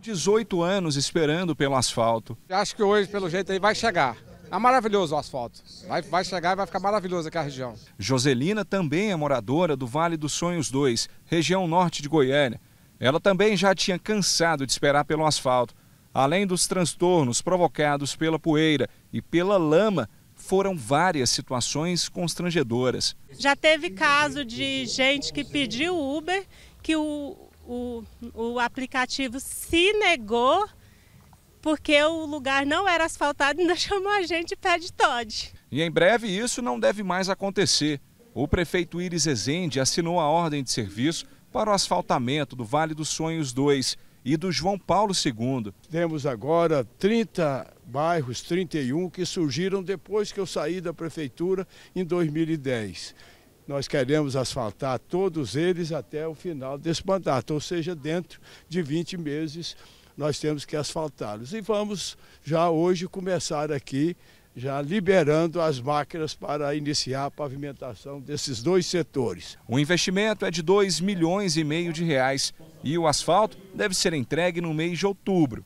18 anos esperando pelo asfalto. Acho que hoje, pelo jeito aí, vai chegar. É maravilhoso o asfalto. Vai, vai chegar e vai ficar maravilhoso aqui a região. Joselina também é moradora do Vale dos Sonhos 2, região norte de Goiânia. Ela também já tinha cansado de esperar pelo asfalto. Além dos transtornos provocados pela poeira e pela lama, foram várias situações constrangedoras. Já teve caso de gente que pediu Uber, que o o, o aplicativo se negou porque o lugar não era asfaltado e ainda chamou a gente pé de Todd. E em breve isso não deve mais acontecer. O prefeito Iris Ezende assinou a ordem de serviço para o asfaltamento do Vale dos Sonhos 2 e do João Paulo II. Temos agora 30 bairros, 31, que surgiram depois que eu saí da prefeitura em 2010. Nós queremos asfaltar todos eles até o final desse mandato, ou seja, dentro de 20 meses nós temos que asfaltá-los. E vamos já hoje começar aqui, já liberando as máquinas para iniciar a pavimentação desses dois setores. O investimento é de 2 milhões e meio de reais e o asfalto deve ser entregue no mês de outubro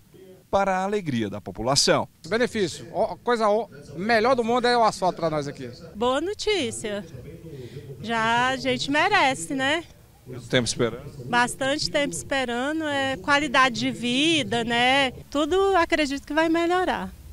para a alegria da população. Benefício, a coisa melhor do mundo é o asfalto para nós aqui. Boa notícia. Já a gente merece, né? tempo esperando. Bastante tempo esperando, é qualidade de vida, né? Tudo acredito que vai melhorar.